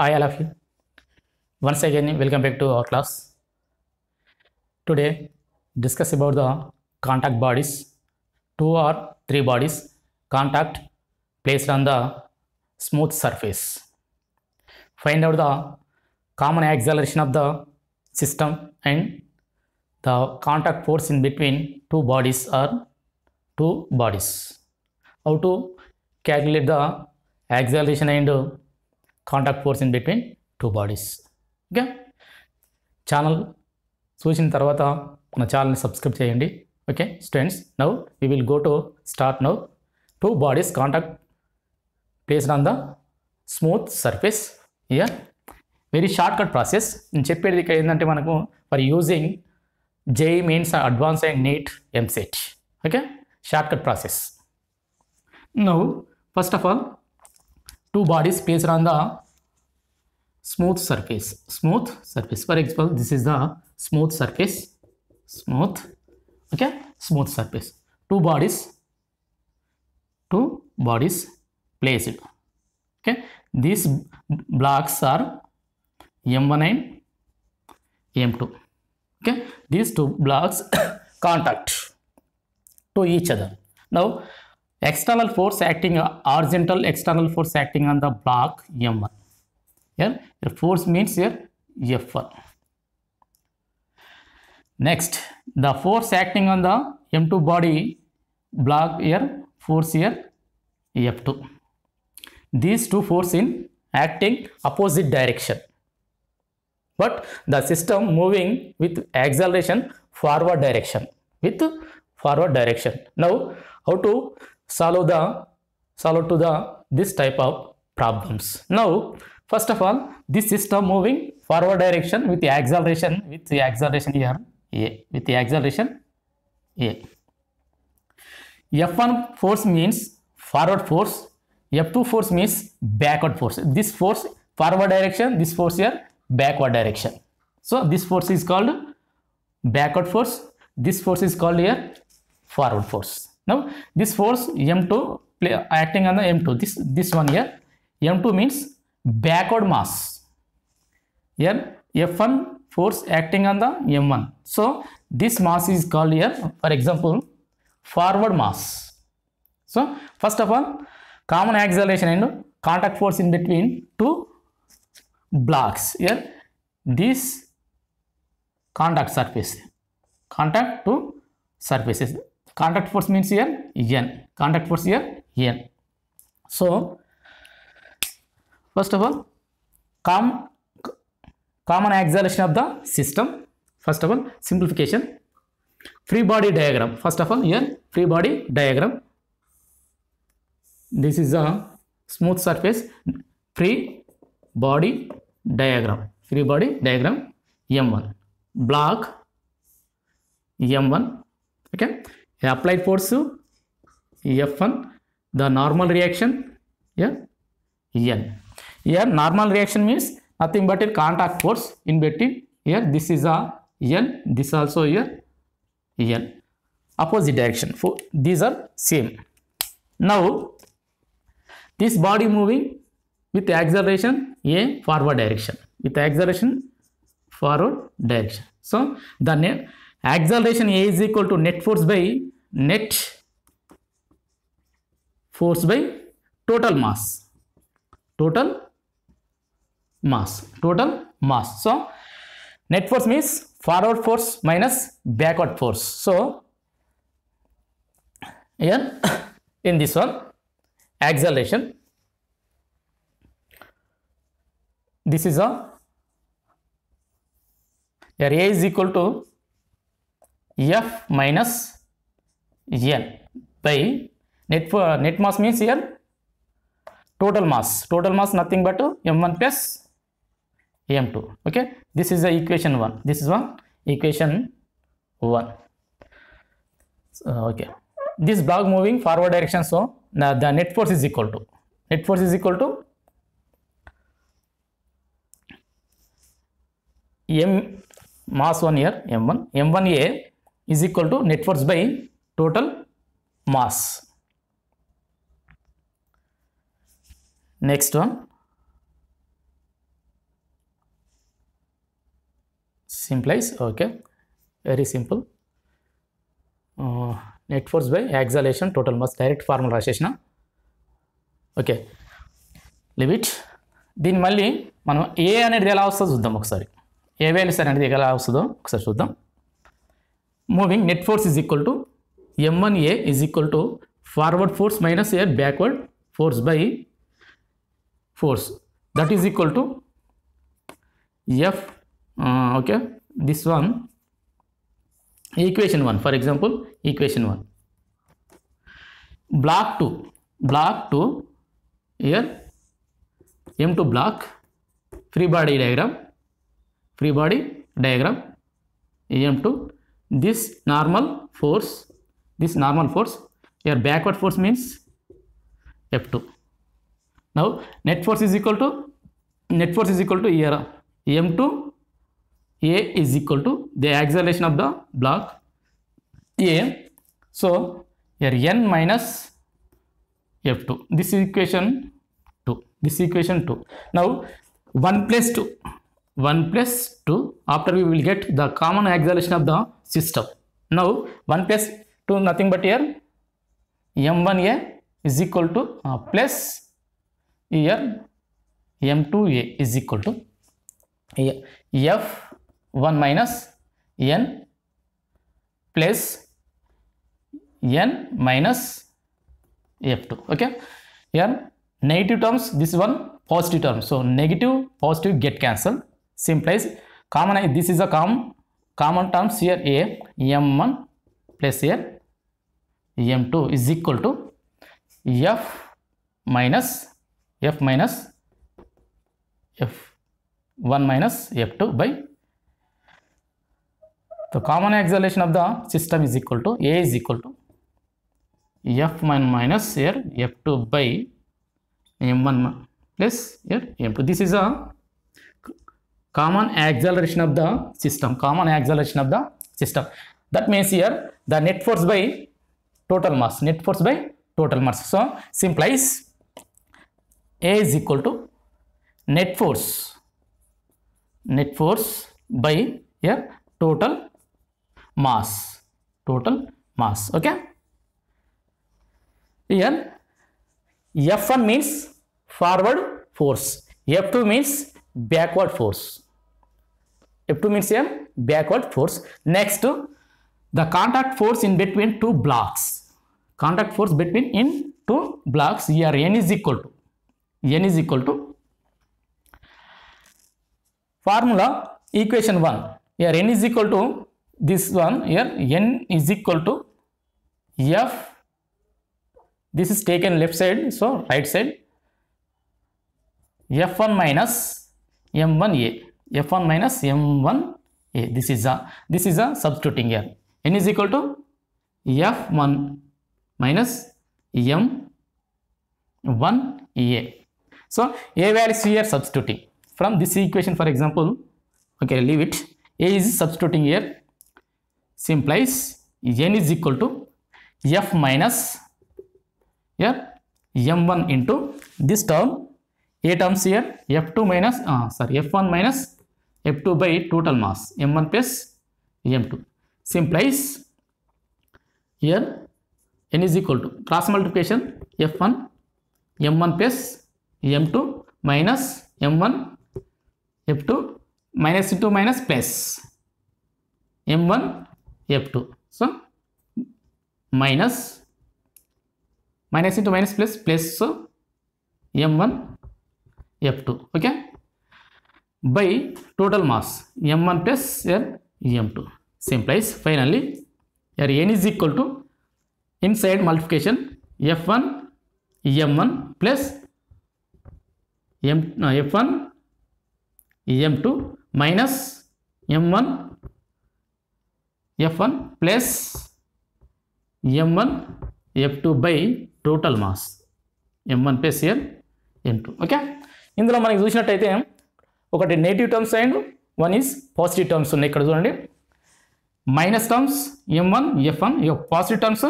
Hi all of you. Once again welcome back to our class. Today discuss about the contact bodies. Two or three bodies contact placed on the smooth surface. Find out the common acceleration of the system and the contact force in between two bodies or two bodies. How to calculate the acceleration and contact force in between two bodies okay channel చూసిన తర్వాత మన ఛానల్ని subscribe చేయండి okay students now we will go to start now two bodies contact placed on the smooth surface here very short cut process నేను చెప్పేది ఇక్కడ ఏంటంటే మనకు for using JEE means advance and NEET EAMCET okay short cut process now first of all two bodies placed on the smooth surface smooth surface for example this is the smooth surface smooth okay smooth surface two bodies two bodies placed okay these blocks are m1 and m2 okay these two blocks contact to each other now external force acting uh, horizontal external force acting on the block m1 here the force means here f1 next the force acting on the m2 body block here force here f2 these two force in acting opposite direction but the system moving with acceleration forward direction with forward direction now how to solve the solve to the this type of problems. Now, first of all, this system moving forward direction with the acceleration with the acceleration here a with the acceleration a. F1 force means forward force. F2 force means backward force. This force forward direction. This force here backward direction. So this force is called backward force. This force is called here forward force. Now this force M2 play, acting on the M2, this, this one here, M2 means backward mass. Here F1 force acting on the M1. So this mass is called here, for example, forward mass. So first of all, common acceleration and contact force in between two blocks. Here this contact surface, contact to surfaces. Contact force means here N. Contact force here N. So, first of all, com common acceleration of the system. First of all, simplification. Free body diagram. First of all, here free body diagram. This is a smooth surface. Free body diagram. Free body diagram M1. Block M1 okay the applied force f1 the normal reaction yeah n here normal reaction means nothing but a contact force in between here this is a n this also here n opposite direction for these are same now this body moving with acceleration a forward direction with acceleration forward direction so the acceleration a is equal to net force by net force by total mass total mass total mass so net force means forward force minus backward force so here in this one acceleration this is a here a is equal to f minus is N by net, uh, net mass means here total mass. Total mass nothing but M1 plus M2. Okay. This is the equation 1. This is one equation 1. So, okay. This block moving forward direction so now the net force is equal to net force is equal to m mass 1 here m1 m1a is equal to net force by total mass next one simplify okay very simple net force by acceleration total mass direct direct రాసేసిన okay limit దీన్ని మళ్ళీ మనం ఏ అనేది ఎలా వస్తుందో చూద్దాం ఒకసారి ఏ values అనేది ఎలా వస్తుందో ఒకసారి చూద్దాం moving net force is equal to m1a is equal to forward force minus a backward force by force that is equal to f uh, okay this one equation 1 for example equation 1 block 2 block 2 here m2 block free body diagram free body diagram m2 this normal force this normal force your backward force means F2 now net force is equal to net force is equal to here M2 A is equal to the acceleration of the block A so here N minus F2 this equation 2 this equation 2 now 1 plus 2 1 plus 2 after we will get the common acceleration of the system now 1 plus to nothing but here m1a is equal to uh, plus here m2a is equal to f1 minus n plus n minus f2 okay here negative terms this one positive term so negative positive get cancelled simplifies common this is a common common terms here a m1 plus here m2 is equal to f minus f minus f1 minus f2 by the common acceleration of the system is equal to a is equal to f minus here f2 by m1 plus here m2 this is a common acceleration of the system common acceleration of the system that means here the net force by total mass net force by total mass so simplifies a is equal to net force net force by here total mass total mass okay here f1 means forward force f2 means backward force f2 means here backward force next the contact force in between two blocks contact force between in two blocks here n is equal to n is equal to formula equation 1 here n is equal to this one here n is equal to f this is taken left side so right side f1 minus m1a f1 minus m1a this is a this is a substituting here n is equal to f1 minus m1a so a values here substituting from this equation for example okay leave it a is substituting here implies n is equal to f minus here m1 into this term a terms here f2 minus uh, sorry f1 minus f2 by total mass m1 plus m2 implies here n is equal to cross multiplication f1 m1 plus m2 minus m1 f2 minus C minus plus m1 f2 so minus minus into minus plus plus so m1 f2 okay by total mass m1 plus here m2 simplifies finally here N is equal to inside multiplication F one M one plus M F one M two minus M one F one plus M one F two by total mass M one plus N M two okay ఇందులో మనకి చూసినట్టయితే ఒకటి negative terms and one is positive terms ఉన్నాయి ఇక్కడ చూడండి minus terms m1 f1 you have positive terms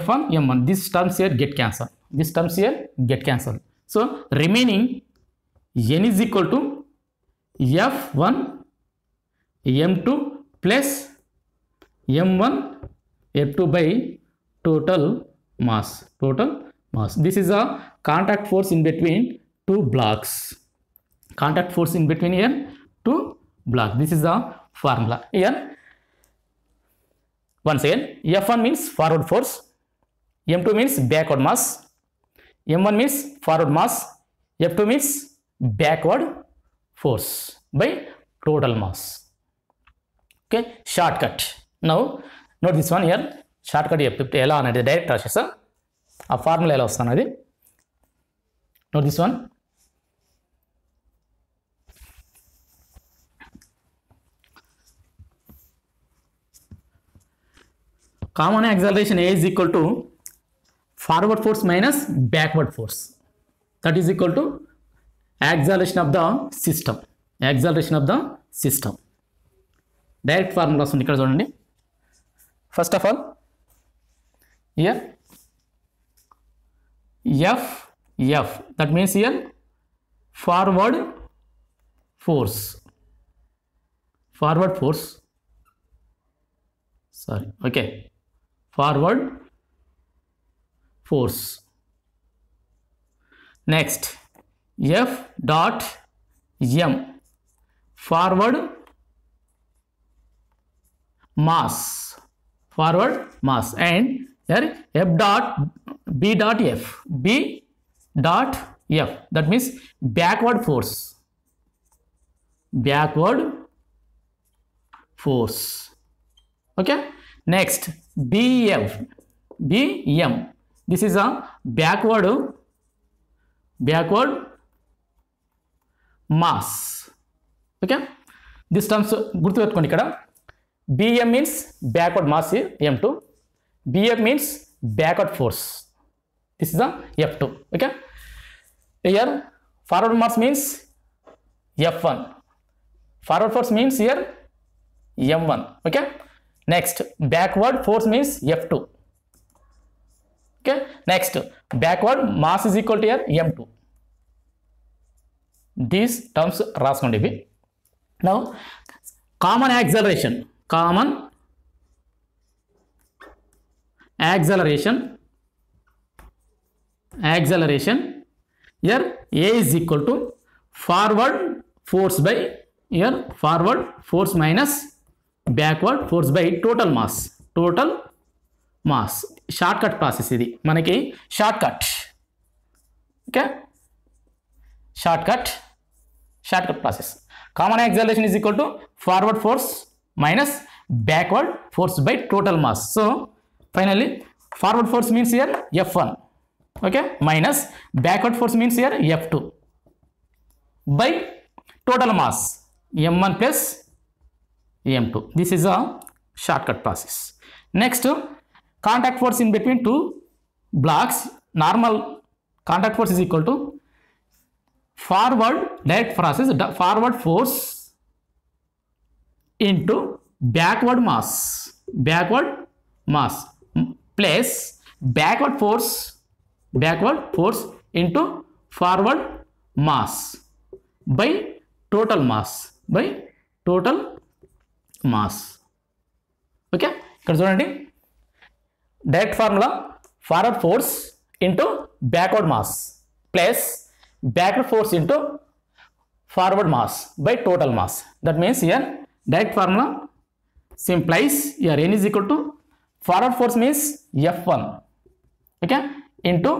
f1 m1 these terms here get cancelled these terms here get cancelled so remaining n is equal to f1 m2 plus m1 f2 by total mass total mass this is a contact force in between two blocks contact force in between here two blocks this is the formula here once again F one means forward force M two means backward mass M one means forward mass F two means backward force by total mass okay short cut now note this one here short cut చెప్పి ఎలా అనేది direct రాసేస్తా ఆ formula ఎలా వస్తాను అది note this one common acceleration A equal to forward force minus backward force that is equal to acceleration of the system acceleration of the system direct formula ఉంది ఇక్కడ చూడండి first of all here F F that means here forward force forward force sorry okay forward force. Next, F dot M forward mass forward mass and here F dot B dot F B dot F that means backward force backward force okay next BF, BM. This is a backward, backward mass. Okay. This terms గుర్తుపెట్టుకోండి ఇక్కడ BM means backward mass M2. BF means backward force. This is the F2. Okay. Here forward mass means F1. Forward force means here M1. Okay. Next, backward force means F2. Okay. Next, backward mass is equal to here M2. These terms Rasmond Now, common acceleration. Common acceleration. Acceleration. Here A is equal to forward force by here forward force minus backward force by total mass total mass shortcut process idi manaki shortcut okay shortcut shortcut process common acceleration is equal to forward force minus backward force by total mass so finally forward force means here f1 okay minus backward force means here f2 by total mass m1 plus EM2. This is a shortcut process. Next, contact force in between two blocks. Normal contact force is equal to forward direct process forward force into backward mass backward mass plus backward force backward force into forward mass by total mass by total mass okay ఇక్కడ చూడండి direct formula forward force into backward mass plus backward force into forward mass by total mass that means here direct formula simplifies here N is equal to forward force means F one okay into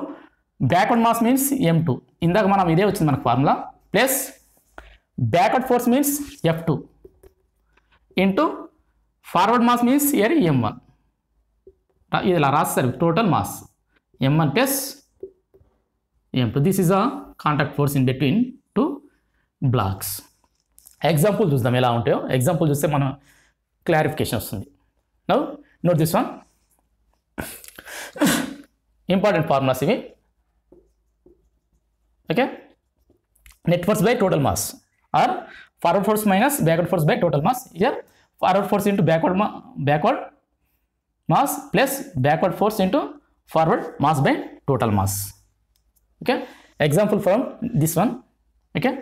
backward mass means M two ఇందాక మనం ఇదే వచ్చింది మనకు formula plus backward force means F two into forward mass means here M one ఇది ఇలా రాస్తారు total mass M one plus M two this is a contact force in between two blocks example చూద్దాం ఎలా ఉంటాయో example చూస్తే మనం clarification వస్తుంది now note this one important formulas ఇవి okay net force by total mass or forward force minus backward force by total mass here forward force into backward ma backward mass plus backward force into forward mass by total mass okay example from this one okay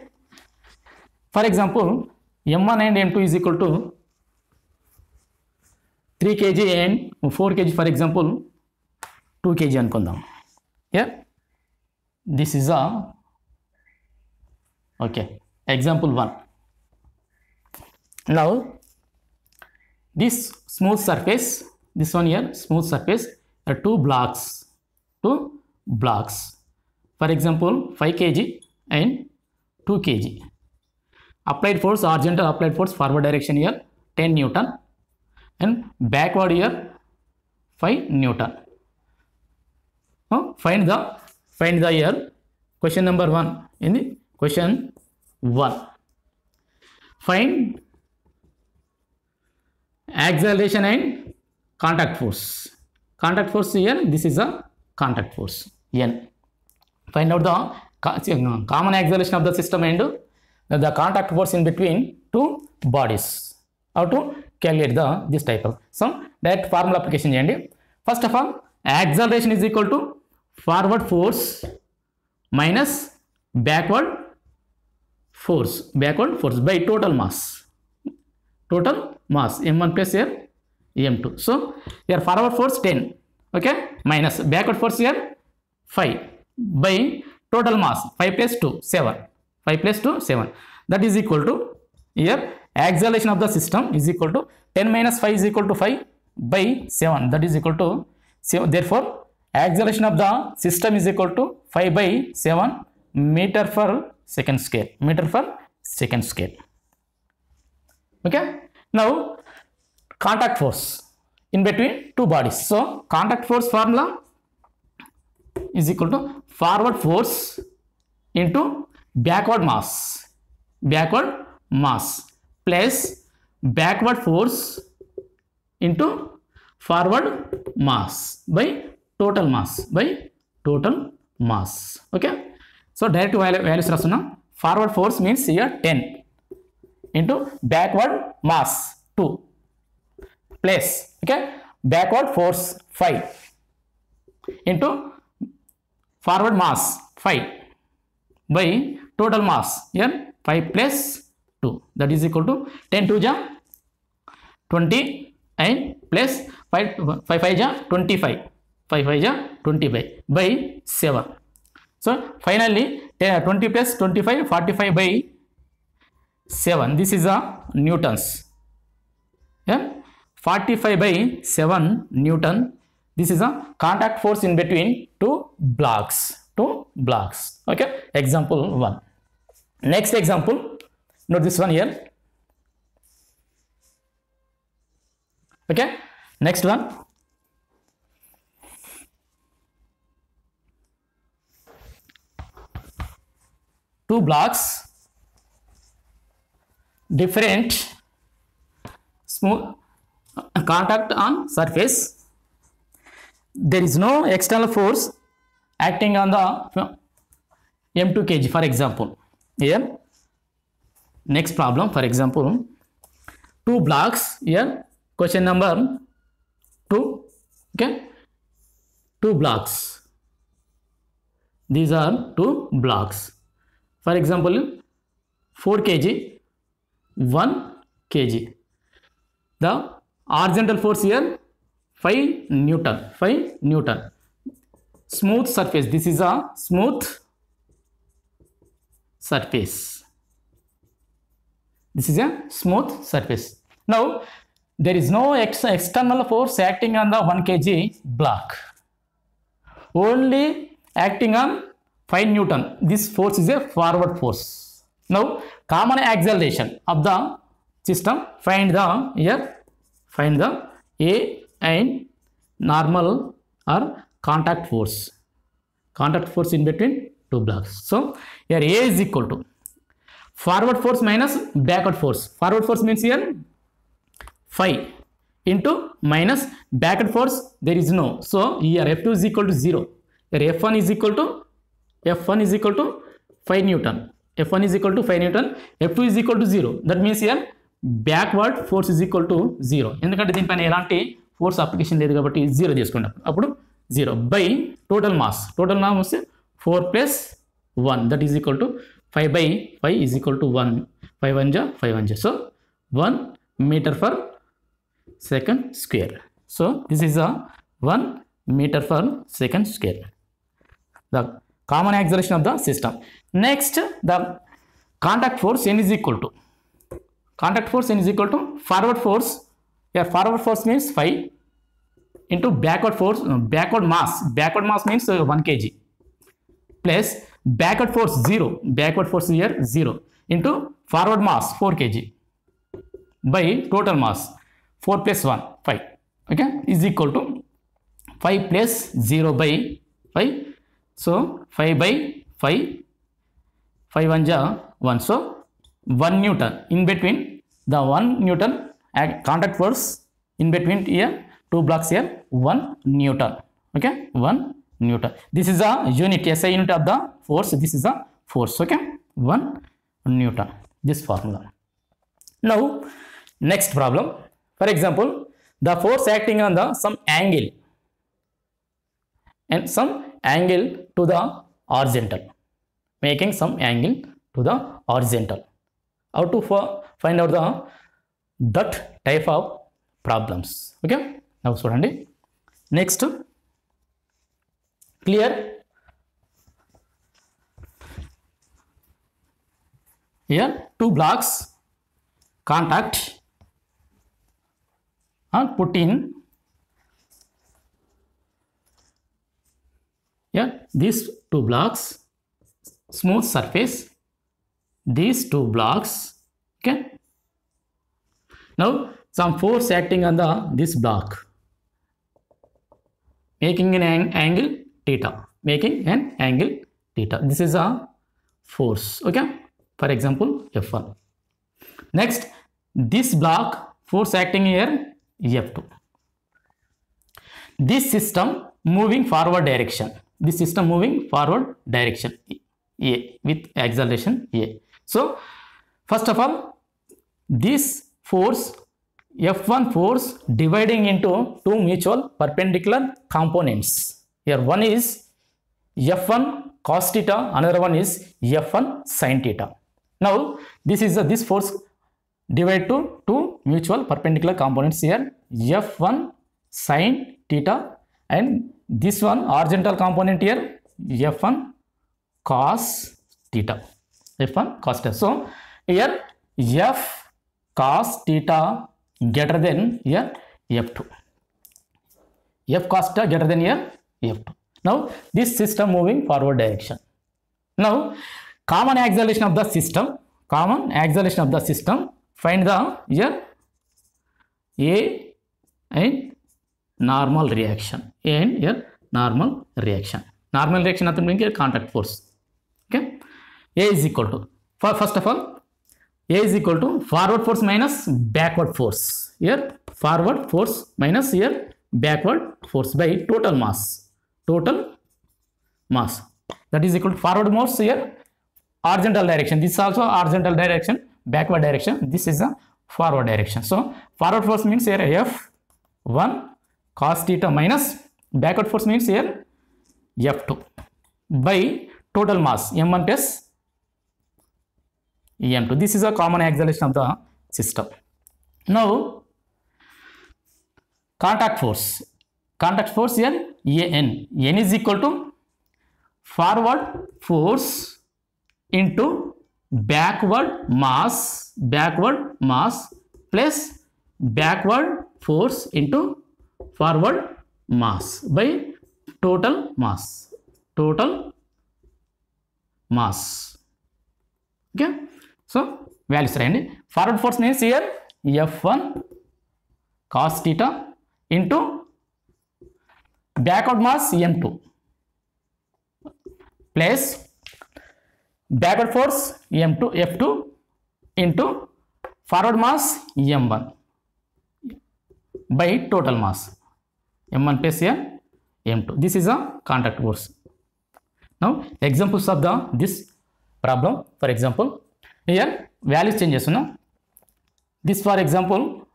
for example m1 and m2 is equal to 3 kg and 4 kg for example 2 kg అనుకుందాం here this is a okay example 1 now, this smooth surface, this one here, smooth surface, are two blocks, two blocks. For example, 5 kg and 2 kg. Applied force, horizontal applied force, forward direction here, 10 Newton and backward here, 5 Newton. Now, find the, find the here, question number 1 in the question 1. Find acceleration and contact force contact force N this is a contact force N find out the common acceleration of the system and the contact force in between two bodies how to calculate the this type of so direct formula application చేయండి first of all acceleration is equal to forward force minus backward force backward force by total mass total mass m1 plus here m2 so your forward force 10 okay minus backward force here 5 by total mass 5 plus 2 7 5 plus 2 7 that is equal to here acceleration of the system is equal to 10 minus 5 is equal to 5 by 7 that is equal to 7 therefore acceleration of the system is equal to 5 by 7 meter per second square meter per second square okay now contact force in between two bodies so contact force formula is equal to forward force into backward mass backward mass plus backward force into forward mass by total mass by total mass okay so direct value values rasuna forward force means here 10 into backward mass 2 place okay backward force 5 into forward mass 5 by total mass here 5 plus 2 that is equal to 10 to ja 20 and plus 5 5 5 ja 25 5 5 ja 25 by 7 so finally 10, 20 plus 25 45 by 7 this is a newtons yeah 45 by 7 newton this is a contact force in between two blocks two blocks okay example 1 next example note this one here okay next one two blocks different smooth uh, contact on surface. There is no external force acting on the uh, M2 kg for example. Here, next problem for example, two blocks here, question number 2, okay, two blocks. These are two blocks. For example, 4 kg 1 kg. The horizontal force here 5 Newton, 5 Newton. Smooth surface, this is a smooth surface. This is a smooth surface. Now, there is no ex external force acting on the 1 kg block. Only acting on 5 Newton. This force is a forward force. Now, common acceleration of the system, find the here, find the A and normal or contact force. Contact force in between two blocks. So, here A is equal to forward force minus backward force. Forward force means here phi into minus backward force there is no. So, here F2 is equal to 0. Here F1 is equal to F1 is equal to 5 Newton. F one is equal to five 5 F two is equal to zero that means here backward force is equal to zero ఎందుకంటే దీనిపైన ఎలాంటి force application లేదు కాబట్టి zero తీసుకోండి అప్పుడు zero by total mass total mass వస్తే four plus one that is equal to five by five is equal to one five one జా five one జా so one metre per second square so this is a one metre per second square the common acceleration of the system. Next, the contact force n is equal to contact force n is equal to forward force. Here, forward force means phi into backward force, uh, backward mass. Backward mass means uh, 1 kg plus backward force 0. Backward force here 0 into forward mass 4 kg by total mass 4 plus 1 5 okay is equal to 5 plus 0 by 5 so 5 by 5, 5 1 1. So 1 Newton in between the 1 Newton contact force in between here two blocks here 1 Newton. Okay, 1 Newton. This is a unit, SI unit of the force. This is a force. Okay, 1 Newton. This formula. Now, next problem. For example, the force acting on the some angle and some angle to the horizontal making some angle to the horizontal how to find out the that type of problems okay now చూడండి Next, clear. here two blocks contact and put in yeah these two blocks smooth surface these two blocks okay now some force acting on the this block making an ang angle theta making an angle theta this is a force okay for example f1 next this block force acting here f2 this system moving forward direction the system moving forward direction A with acceleration A. So, first of all, this force F1 force dividing into two mutual perpendicular components. Here one is F1 cos theta, another one is F1 sin theta. Now, this is a, this force divided to two mutual perpendicular components here F1 sin theta and this one horizontal component here f1 cos theta f1 cos theta so here f cos theta greater than here f2 f cos theta greater than here f2 now this system moving forward direction now common acceleration of the system common acceleration of the system find the here a and normal reaction. And your normal reaction. Normal reaction nothing but your contact force. Okay. A is equal to for first of all A is equal to forward force minus backward force. Here forward force minus here backward force by total mass. Total mass that is equal to forward mass here horizontal direction. This is also horizontal direction backward direction. This is a forward direction. So forward force means here f cos theta minus backward force means here F2 by total mass M1 plus M2. This is a common acceleration of the system. Now, contact force. Contact force here AN. N is equal to forward force into backward mass, backward mass plus backward force into forward mass by total mass total mass okay so values రాయండి forward force names here f1 cos theta into backward mass m2 plus backward force m2 f2 into forward mass m1 by total mass M1 plus M, 2 This is a contact force. Now examples of the this problem for example here values changes no? this for example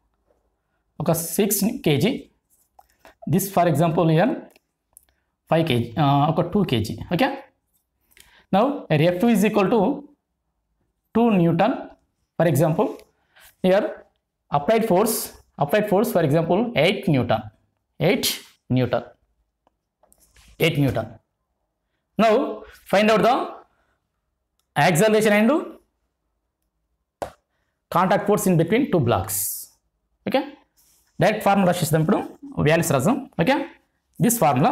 okay 6 kg this for example here 5 kg uh, okay 2 kg okay now F2 is equal to 2 Newton for example here applied force applied force for example 8 newton 8 newton 8 newton now find out the acceleration and contact force in between two blocks okay direct formula రాసేస్తాం ఇప్పుడు values రాసాం okay this formula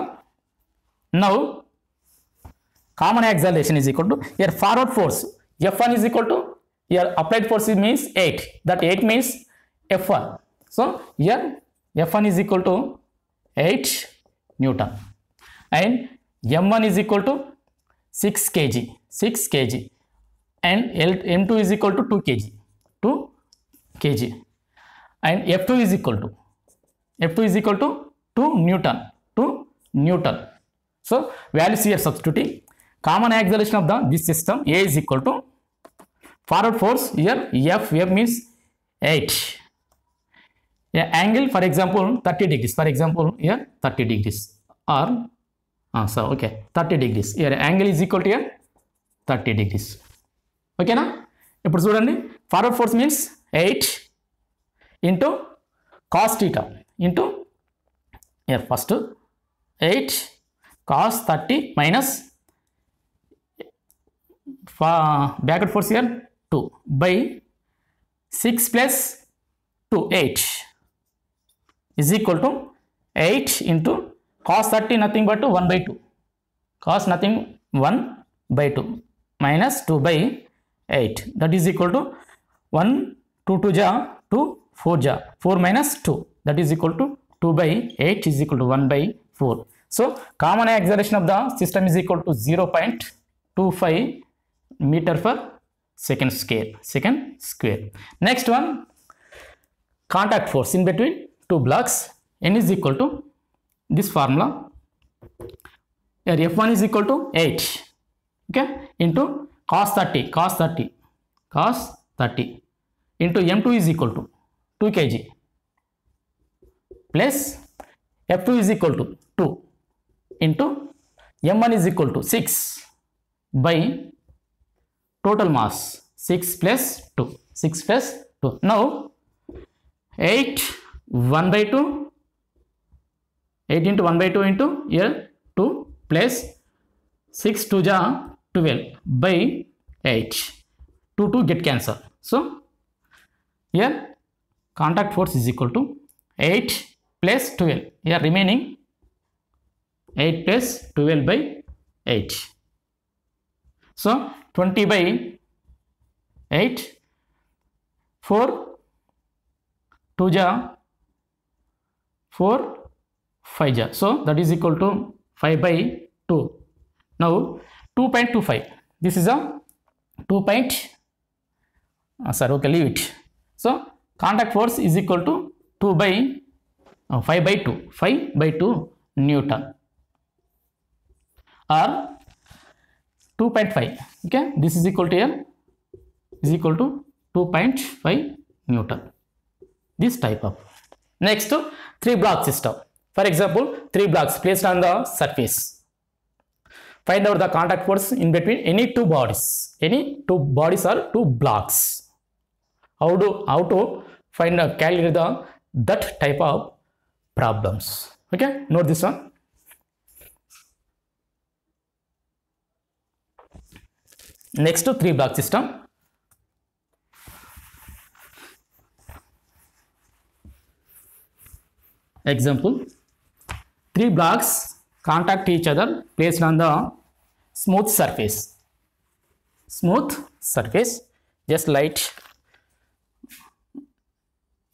now common acceleration is equal to here forward force F one is equal to here applied force means eight that eight means F one So here F1 is equal to 8 Newton and M1 is equal to 6 kg, 6 kg and L, M2 is equal to 2 kg, 2 kg and F2 is equal to, F2 is equal to 2 Newton, 2 Newton. So values here substituting common acceleration of the this system A is equal to forward force here F, F means 8 a angle for example 30 degrees for example here 30 degrees or uh, so okay 30 degrees here angle is equal to here 30 degrees okay now you ఇప్పుడు forward force means 8 into cos theta into here first 8 cos 30 minus for backward force here 2 by 6 plus 2 8 is equal to 8 into cos 30 nothing but 1 by 2 cos nothing 1 by 2 minus 2 by 8 that is equal to 1 2 2 ja 2 4 ja 4 minus 2 that is equal to 2 by 8 is equal to 1 by 4 so common acceleration of the system is equal to 0 0.25 meter per second square second square next one contact force in between two blocks n is equal to this formula here f1 is equal to 8 okay into cos 30 cos 30 cos 30 into m2 is equal to 2 kg plus f2 is equal to 2 into m1 is equal to 6 by total mass 6 plus 2 6 plus 2 now 8 1 by 2 8 into 1 by 2 into here 2 plus 6 2 ja 12 by h, 2 to get cancelled so here contact force is equal to 8 plus 12 here remaining 8 plus 12 by 8 so 20 by 8 4 2 ja 4 5 ja. So that is equal to 5 by 2. Now 2.25. This is a 2 point. Uh, sorry, okay, leave it. So contact force is equal to 2 by uh, 5 by 2. 5 by 2 Newton or 2.5. Okay, this is equal to here is equal to 2.5 Newton. This type of Next, three block system. For example, three blocks placed on the surface. Find out the contact force in between any two bodies. Any two bodies or two blocks. How to how to find a calculate the that type of problems. Okay, note this one. Next to three block system. Example, three blocks contact each other placed on the smooth surface. Smooth surface, just light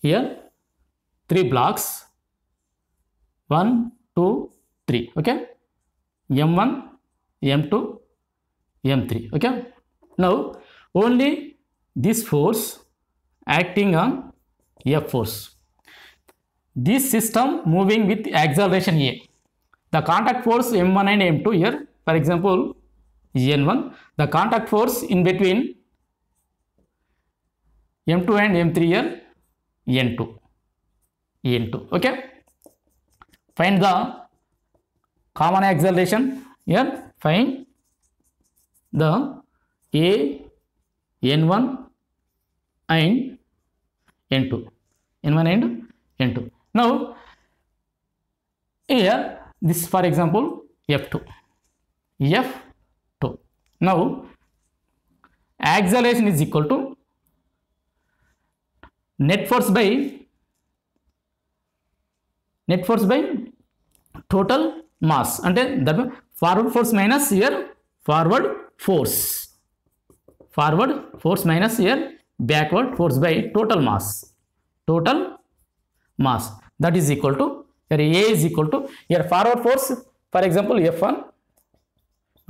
here, three blocks, one, two, three, okay, M1, M2, M3, okay. Now, only this force acting on F force this system moving with acceleration A. The contact force M1 and M2 here, for example, N1, the contact force in between M2 and M3 here, N2, N2, okay. Find the common acceleration here, find the A, N1 and N2, N1 and N2 now here this for example f2 f2 now acceleration is equal to net force by net force by total mass and then the forward force minus here forward force forward force minus here backward force by total mass total mass that is equal to here A is equal to here forward force for example F1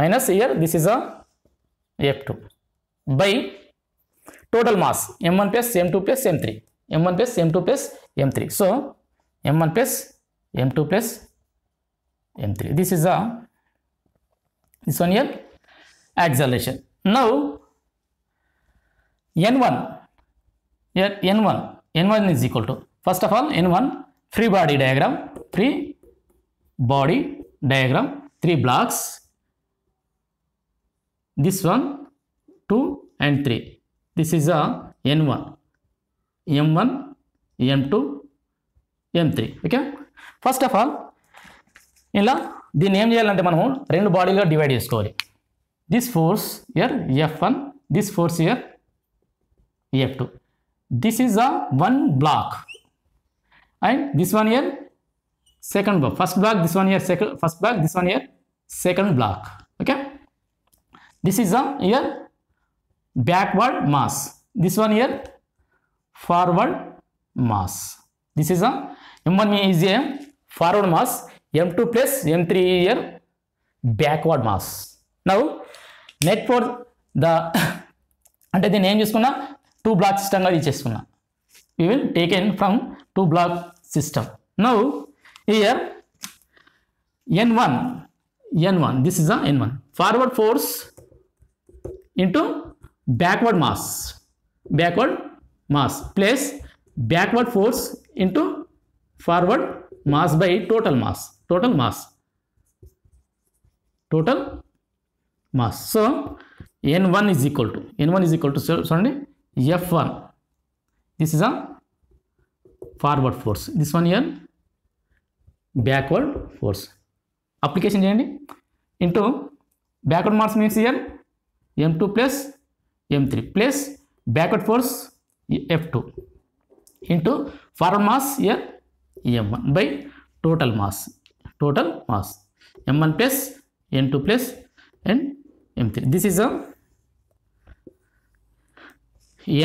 minus here this is a F2 by total mass M1 plus M2 plus M3 M1 plus M2 plus M3 so M1 plus M2 plus M3 this is a this one here acceleration now N1 here N1 N1 is equal to first of all in one free body diagram three body diagram three blocks this one two and three this is a n1 m1 m2 m3 okay first of all ila the name cheyalante manu rendu body lo divide chesukovali this force here f1 this force here f2 this is a one block and this one here second block first block this one here second first block this one here second block okay this is a here backward mass this one here forward mass this is a m1 is a forward mass m2 plus m3 here backward mass now net for the అంటే దీన్ని ఏం చేసుకున్నా two blocks ఇష్టంగా reach చేసుకున్నా you will taken from two block system. Now here N1, N1, this is a N1, forward force into backward mass, backward mass plus backward force into forward mass by total mass, total mass, total mass. So N1 is equal to, N1 is equal to, sorry, F1, this is a forward force this one here backward force application chayani into backward mass means here m2 plus m3 plus backward force f2 into forward mass here m1 by total mass total mass m1 plus m2 plus and m3 this is a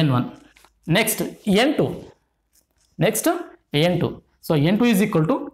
n1 next n2 Next, AN2. So, N2 is equal to